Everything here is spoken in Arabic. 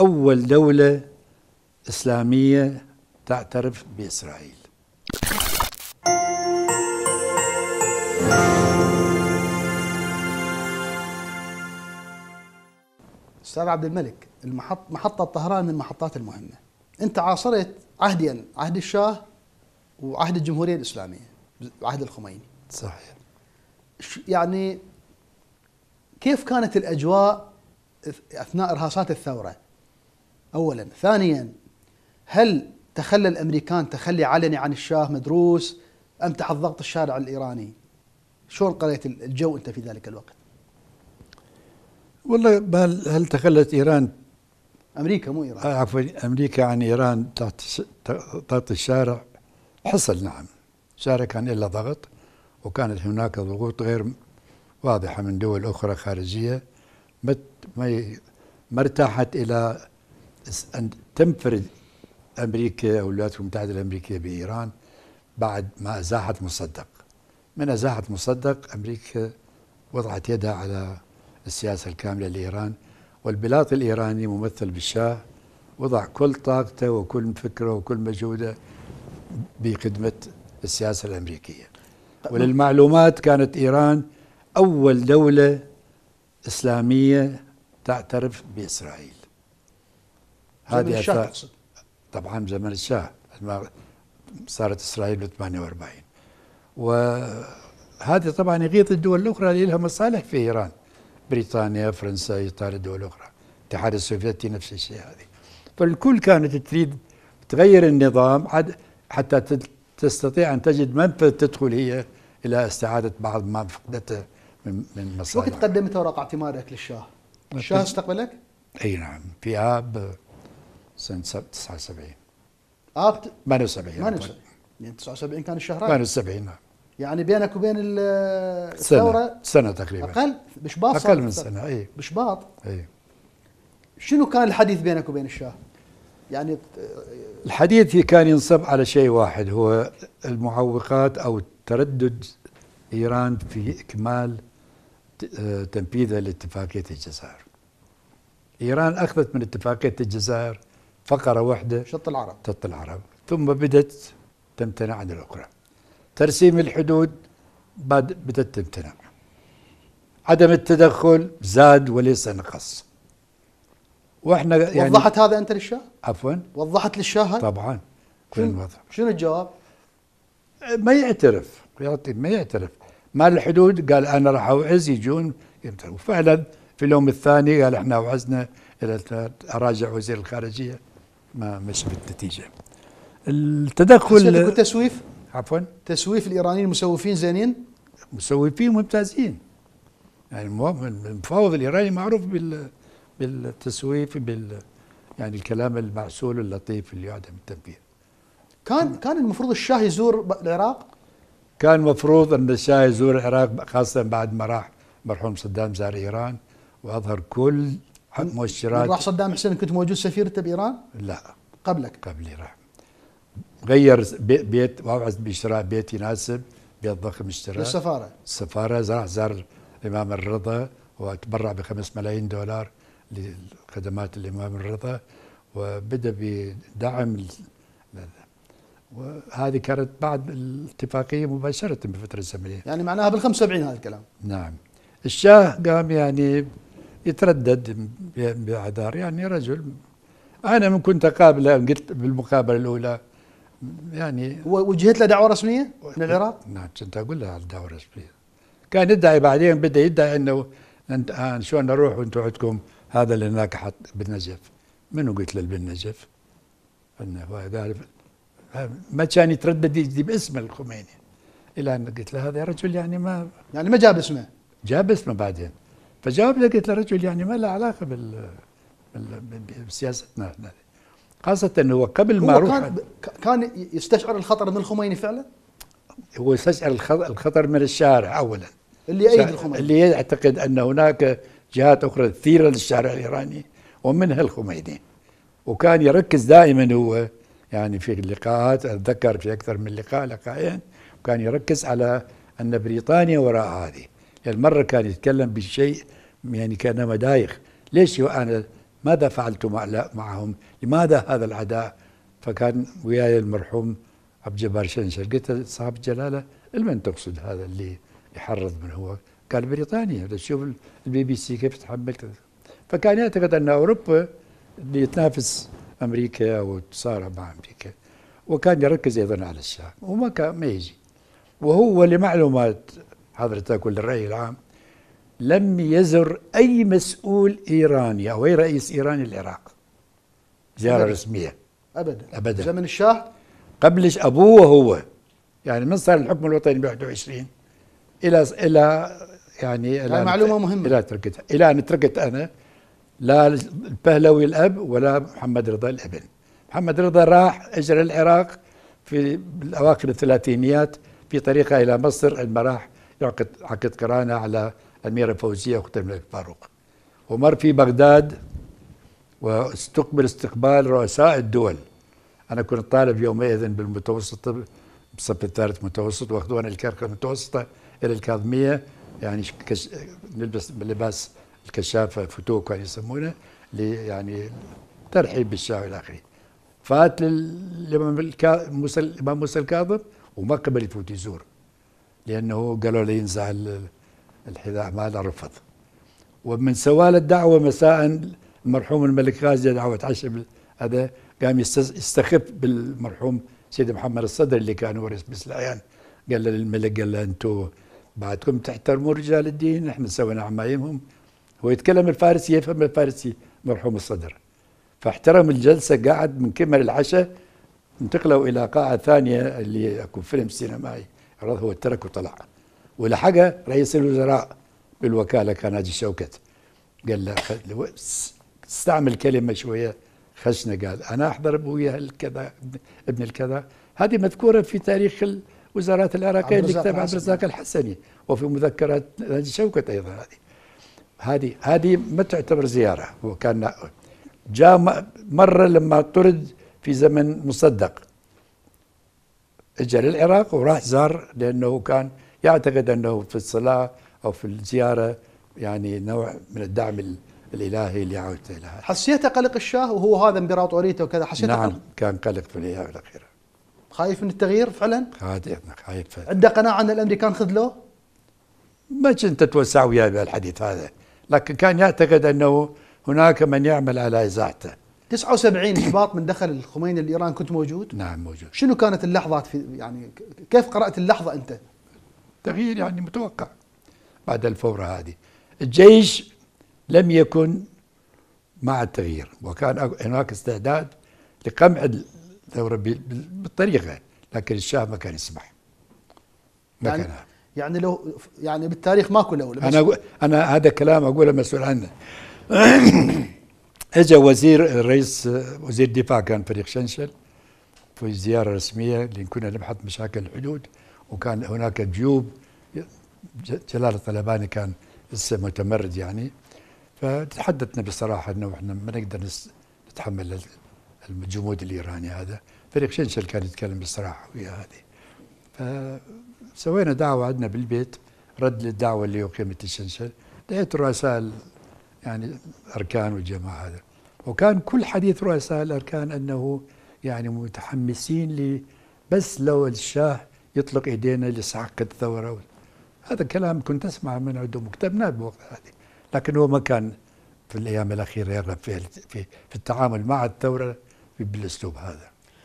أول دولة إسلامية تعترف بإسرائيل أستاذ عبد الملك المحط محطة طهران من المحطات المهمة أنت عاصرت عهدين عهد الشاه وعهد الجمهورية الإسلامية عهد الخميني صحيح يعني كيف كانت الأجواء أثناء إرهاصات الثورة أولا ثانيا هل تخلى الأمريكان تخلي علني عن الشاه مدروس أم تحت ضغط الشارع الإيراني شلون قريت الجو أنت في ذلك الوقت والله هل, هل تخلت إيران أمريكا مو إيران آه، عفوا أمريكا عن إيران تحت ضغط الشارع حصل نعم الشارع كان إلا ضغط وكانت هناك ضغوط غير واضحة من دول أخرى خارجية ما ارتاحت إلى أن تنفرد أمريكا أو الولايات المتحدة الأمريكية بإيران بعد ما أزاحت مصدق من أزاحت مصدق أمريكا وضعت يدها على السياسة الكاملة لإيران والبلاط الإيراني ممثل بالشاه وضع كل طاقته وكل فكره وكل مجهوده بخدمة السياسة الأمريكية وللمعلومات كانت إيران أول دولة إسلامية تعترف بإسرائيل هذه الشاه طبعا زمن الشاه صارت إسرائيل ب 48 وهذا طبعا يغيظ الدول الأخرى اللي لها مصالح في إيران بريطانيا فرنسا إيطاليا دول أخرى الاتحاد السوفيتي نفس الشيء هذه فالكل كانت تريد تغير النظام حتى تستطيع أن تجد منفذ تدخل هي إلى استعادة بعض ما فقدته من من مصالح وقت قدمت أوراق اعتمادك للشاه الشاه استقبلك؟ أي نعم في آب سنة 79 عقد 78 78 يعني 79 كان الشهرين 78 نعم يعني بينك وبين الثورة سنة, سنة تقريبا أقل بشباط أقل من سنة أي بشباط أي شنو كان الحديث بينك وبين الشاه؟ يعني الحديث كان ينصب على شيء واحد هو المعوقات أو تردد إيران في إكمال آه، تنفيذها لاتفاقية الجزائر إيران أخذت من اتفاقية الجزائر فقرة واحدة شط العرب شط العرب ثم بدت تمتنع عن الأخرى ترسيم الحدود بدت تمتنع عدم التدخل زاد وليس نقص واحنا يعني وضحت هذا انت للشاه؟ عفوا وضحت للشاه طبعا شنو, شن الجواب؟ ما يعترف ما يعترف مال الحدود قال انا راح اوعز يجون وفعلا في اليوم الثاني قال احنا اوعزنا الى اراجع وزير الخارجيه ما مش بالنتيجة التدخل تسويف عفوا تسويف الايرانيين المسوفين زينين مسوفين ممتازين يعني المفاوض الايراني معروف بال بالتسويف بال يعني الكلام المعسول اللطيف اللي عدم التنفيذ كان كان المفروض الشاه يزور العراق كان المفروض ان الشاه يزور العراق خاصه بعد ما راح مرحوم صدام زار ايران واظهر كل مؤشرات راح صدام حسين كنت موجود سفيرته بايران؟ لا قبلك قبلي راح غير بيت وعد بشراء بيت يناسب بيت ضخم اشتراه للسفاره السفاره راح زار الامام الرضا وتبرع ب 5 ملايين دولار لخدمات الامام الرضا وبدا بدعم وهذه كانت بعد الاتفاقيه مباشره بفتره زمنيه يعني معناها بال 75 هذا الكلام نعم الشاه قام يعني يتردد باعذار يعني رجل انا من كنت اقابله قلت بالمقابله الاولى يعني وجهت له دعوه رسميه من العراق؟ نعم كنت اقول له دعوه رسميه كان يدعي بعدين بدا يدعي انه انت شلون نروح وانتم عندكم هذا اللي هناك حط بالنجف منو قلت له بالنجف؟ انه ما كان يتردد يجي باسم الخميني الى ان قلت له هذا رجل يعني ما يعني ما جاب اسمه جاب اسمه بعدين فجاوب قلت للرجل يعني ما له علاقه بال بسياستنا احنا خاصة انه هو قبل ما هو كان, كان يستشعر الخطر من الخميني فعلا؟ هو يستشعر الخطر من الشارع اولا اللي يأيد الخميني اللي يعتقد ان هناك جهات اخرى تثير للشارع الايراني ومنها الخميني وكان يركز دائما هو يعني في اللقاءات اتذكر في اكثر من لقاء لقاءين وكان يركز على ان بريطانيا وراء هذه يعني مرة كان يتكلم بشيء يعني كان مدايخ ليش أنا ماذا فعلت معهم لماذا هذا العداء فكان وياي المرحوم عبد الجبار شنشر قلت له صاحب الجلاله لمن تقصد هذا اللي يحرض من هو؟ قال بريطانيا شوف البي بي سي كيف تحمل كذا فكان يعتقد ان اوروبا اللي تنافس امريكا وتصارع مع امريكا وكان يركز ايضا على الشام وما كان ما يجي وهو لمعلومات حضرتك والرأي العام لم يزر أي مسؤول إيراني أو أي رئيس إيراني العراق زيارة أبداً. رسمية أبدا أبدا زمن الشاه قبلش أبوه هو يعني من صار الحكم الوطني ب 21 إلى إلى يعني إلى يعني معلومة مهمة إلى تركت إلى أن تركت أنا لا البهلوي الأب ولا محمد رضا الابن محمد رضا راح اجرى العراق في الاواخر الثلاثينيات في طريقه الى مصر المراح راح يعقد عقد كرانة على الأميرة فوزية أخت الملك فاروق ومر في بغداد واستقبل استقبال رؤساء الدول أنا كنت طالب يومئذ بالمتوسط بصف الثالث متوسط واخذونا الكركة المتوسطة إلى الكاظمية يعني كش... نلبس لباس الكشافة فتوك كانوا يعني يسمونه يعني ترحيب بالشاه إلى آخره فات للإمام موسى الإمام موسى الكاظم وما قبل يفوت يزور لأنه قالوا لي ينزع الحذاء ماله رفض ومن سوال الدعوة مساء المرحوم الملك غازي دعوة عشاء هذا قام يستخف بالمرحوم سيدي محمد الصدر اللي كان ورث بسلعيان قال للملك قال له انتم بعدكم تحترمون رجال الدين احنا سوينا عمايمهم هو يتكلم الفارسي يفهم الفارسي مرحوم الصدر فاحترم الجلسة قاعد من كمل العشاء انتقلوا إلى قاعة ثانية اللي أكو فيلم سينمائي خلاص هو ترك وطلع ولا حاجة رئيس الوزراء بالوكالة كان هادي شوكت قال له استعمل كلمة شوية خشنة قال أنا أحضر أبويا الكذا ابن الكذا هذه مذكورة في تاريخ الوزارات العراقية اللي كتب عبد الرزاق الحسني وفي مذكرات نادي شوكت أيضا هذه هذه هذه ما تعتبر زيارة هو كان جاء مرة لما طرد في زمن مصدق اجى للعراق وراح زار لانه كان يعتقد انه في الصلاه او في الزياره يعني نوع من الدعم الالهي اللي عودت الى حسيته قلق الشاه وهو هذا امبراطوريته وكذا حسيته نعم قلق؟ كان قلق في الايام الاخيره خايف من التغيير فعلا؟ خايف عنده قناعه ان الامريكان خذلوه؟ ما كنت اتوسع وياه بهالحديث هذا لكن كان يعتقد انه هناك من يعمل على ازاحته 79 احباط من دخل الخميني لايران كنت موجود؟ نعم موجود شنو كانت اللحظات في يعني كيف قرات اللحظه انت؟ تغيير يعني متوقع بعد الفوره هذه الجيش لم يكن مع التغيير وكان هناك استعداد لقمع الثوره بالطريقه لكن الشاه ما كان يسمح ما يعني كان يعني لو يعني بالتاريخ ماكو لو انا انا هذا كلام اقوله مسؤول عنه اجى وزير الرئيس وزير الدفاع كان فريق شنشل في زياره رسميه لان كنا نبحث مشاكل الحدود وكان هناك جيوب جلال الطلباني كان لسه متمرد يعني فتحدثنا بصراحه انه احنا ما نقدر نتحمل الجمود الايراني هذا فريق شنشل كان يتكلم بصراحة ويا هذه فسوينا دعوه عندنا بالبيت رد للدعوه اللي اقيمت الشنشل لقيت رؤساء يعني أركان والجماعة هذا وكان كل حديث رؤساء الأركان أنه يعني متحمسين لي بس لو الشاه يطلق ايدينا لسحق الثورة هذا كلام كنت اسمعه من عندهم وكتبناه بوقت هذه لكن هو ما كان في الايام الاخيره يرغب في في, في التعامل مع الثوره بالاسلوب هذا